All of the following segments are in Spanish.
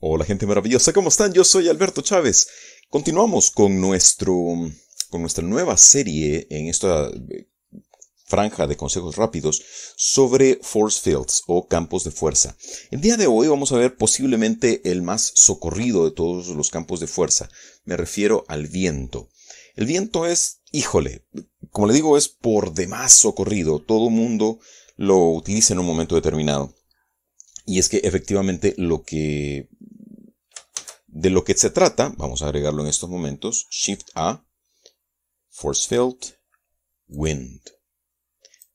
Hola gente maravillosa, ¿cómo están? Yo soy Alberto Chávez. Continuamos con, nuestro, con nuestra nueva serie en esta eh, franja de consejos rápidos sobre force fields o campos de fuerza. El día de hoy vamos a ver posiblemente el más socorrido de todos los campos de fuerza. Me refiero al viento. El viento es, híjole, como le digo, es por demás socorrido. Todo mundo lo utiliza en un momento determinado. Y es que efectivamente lo que... De lo que se trata, vamos a agregarlo en estos momentos, Shift A, Force Field, Wind.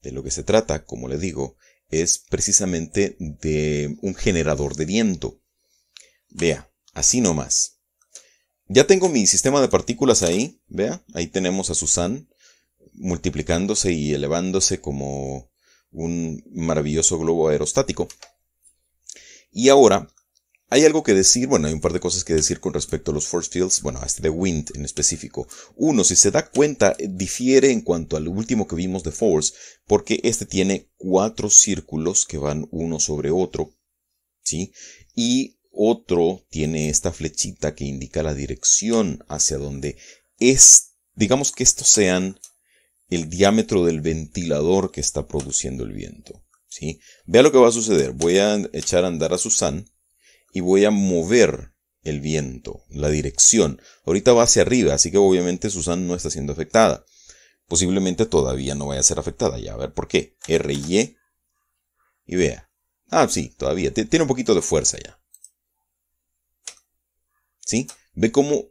De lo que se trata, como le digo, es precisamente de un generador de viento. Vea, así nomás. Ya tengo mi sistema de partículas ahí, vea, ahí tenemos a Susan multiplicándose y elevándose como un maravilloso globo aerostático. Y ahora, hay algo que decir, bueno, hay un par de cosas que decir con respecto a los force fields, bueno, a este de Wind en específico. Uno, si se da cuenta, difiere en cuanto al último que vimos de force, porque este tiene cuatro círculos que van uno sobre otro, ¿sí? Y otro tiene esta flechita que indica la dirección hacia donde es, digamos que estos sean el diámetro del ventilador que está produciendo el viento. ¿sí? Vea lo que va a suceder. Voy a echar a andar a Susan y voy a mover el viento, la dirección. Ahorita va hacia arriba, así que obviamente Susan no está siendo afectada. Posiblemente todavía no vaya a ser afectada. Ya a ver por qué. R y E. Y vea. Ah, sí, todavía. Tiene un poquito de fuerza ya. ¿Sí? Ve cómo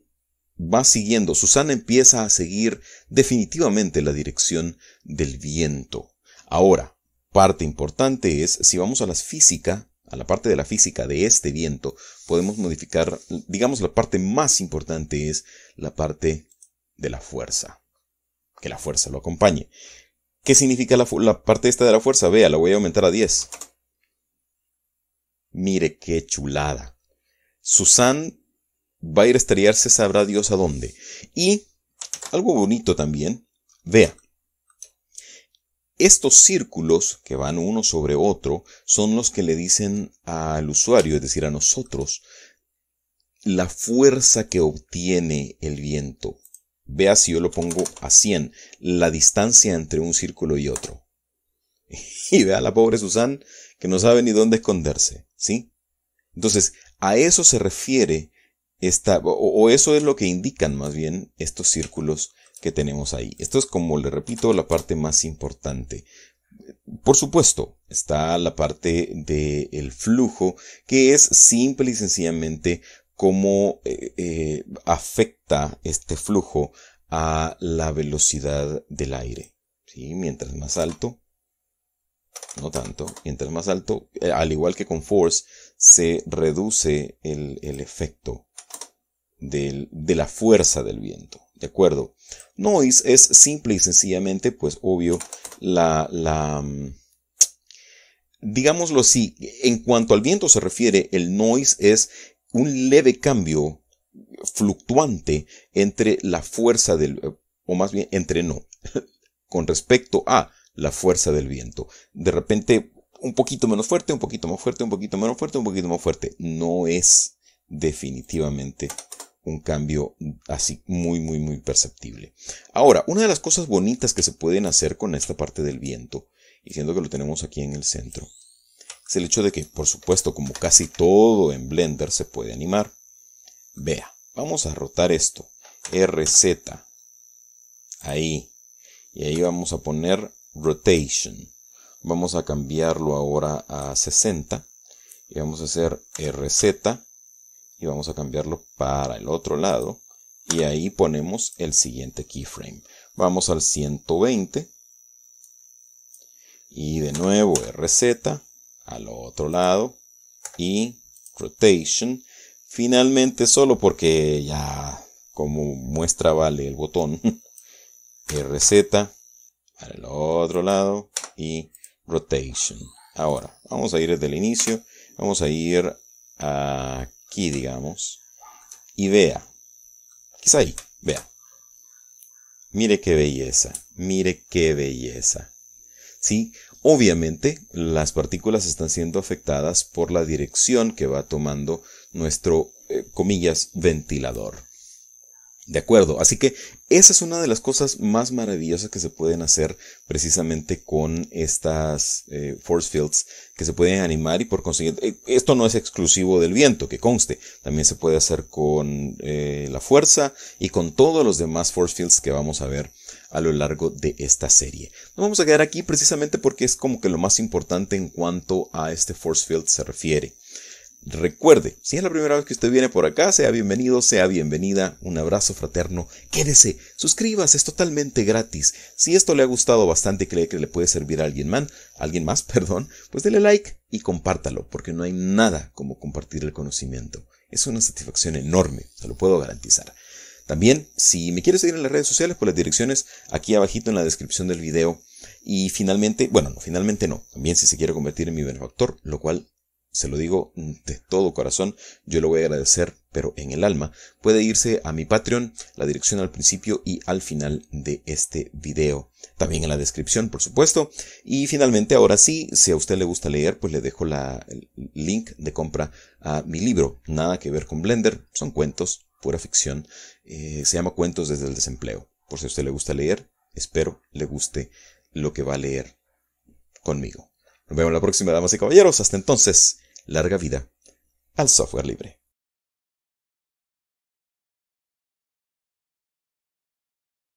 va siguiendo. Susan empieza a seguir definitivamente la dirección del viento. Ahora, parte importante es, si vamos a la física, a la parte de la física de este viento, podemos modificar, digamos, la parte más importante es la parte de la fuerza. Que la fuerza lo acompañe. ¿Qué significa la, parte esta de la fuerza? Vea, la voy a aumentar a 10. Mire qué chulada. Susan va a ir a estrellarse, sabrá Dios a dónde. Y algo bonito también. Vea, estos círculos que van uno sobre otro son los que le dicen al usuario, es decir, a nosotros, la fuerza que obtiene el viento. Vea si yo lo pongo a 100, la distancia entre un círculo y otro. Y vea la pobre Susan que no sabe ni dónde esconderse, ¿sí? Entonces, a eso se refiere o, eso es lo que indican más bien estos círculos que tenemos ahí. Esto es como le repito la parte más importante. Por supuesto, está la parte del flujo, que es simple y sencillamente cómo eh, eh, afecta este flujo a la velocidad del aire. Mientras más alto, no tanto, mientras más alto, eh, al igual que con force, se reduce el efecto de la fuerza del viento. ¿De acuerdo? Noise es simple y sencillamente, pues obvio, la, la mm, digámoslo así, en cuanto al viento se refiere, el noise es un leve cambio fluctuante entre la fuerza del, eh, o más bien entre no, con respecto a la fuerza del viento. De repente, un poquito menos fuerte, un poquito más fuerte, un poquito menos fuerte, un poquito más fuerte. No es definitivamente un cambio así muy, muy, muy perceptible. Ahora, una de las cosas bonitas que se pueden hacer con esta parte del viento, y siendo que lo tenemos aquí en el centro, es el hecho de que, por supuesto, como casi todo en Blender se puede animar. Vea, vamos a rotar esto, RZ, ahí, y ahí vamos a poner Rotation. Vamos a cambiarlo ahora a 60, y vamos a hacer RZ, y vamos a cambiarlo para el otro lado y ahí ponemos el siguiente keyframe. Vamos al 120 y de nuevo RZ al otro lado y rotation. Finalmente solo porque ya como muestra vale el botón RZ para el otro lado y rotation. Ahora, vamos a ir desde el inicio, vamos a ir a aquí, digamos, y vea, quizá ahí, vea. Mire qué belleza, mire qué belleza. ¿Sí? Obviamente, las partículas están siendo afectadas por la dirección que va tomando nuestro, eh, comillas, ventilador. ¿De acuerdo? Así que esa es una de las cosas más maravillosas que se pueden hacer precisamente con estas eh, force fields que se pueden animar y por consiguiente, eh, esto no es exclusivo del viento, que conste, también se puede hacer con eh, la fuerza y con todos los demás force fields que vamos a ver a lo largo de esta serie. Nos vamos a quedar aquí precisamente porque es como que lo más importante en cuanto a este force field se refiere. Recuerde, si es la primera vez que usted viene por acá, sea bienvenido, sea bienvenida, un abrazo fraterno, quédese, suscríbase, es totalmente gratis. Si esto le ha gustado bastante y cree que le puede servir a alguien más, alguien más, perdón, pues dele like y compártalo, porque no hay nada como compartir el conocimiento. Es una satisfacción enorme, se lo puedo garantizar. También, si me quiere seguir en las redes sociales, por pues las direcciones aquí abajito en la descripción del video. Y finalmente, bueno, no, finalmente no. También si se quiere convertir en mi benefactor, lo cual se lo digo de todo corazón, yo lo voy a agradecer, pero en el alma, puede irse a mi Patreon, la dirección al principio y al final de este video. También en la descripción, por supuesto. Y finalmente, ahora sí, si a usted le gusta leer, pues le dejo la, el link de compra a mi libro. Nada que ver con Blender, son cuentos, pura ficción. Eh, se llama Cuentos desde el desempleo. Por si a usted le gusta leer, espero le guste lo que va a leer conmigo. Nos vemos la próxima, damas y caballeros. Hasta entonces, larga vida al software libre.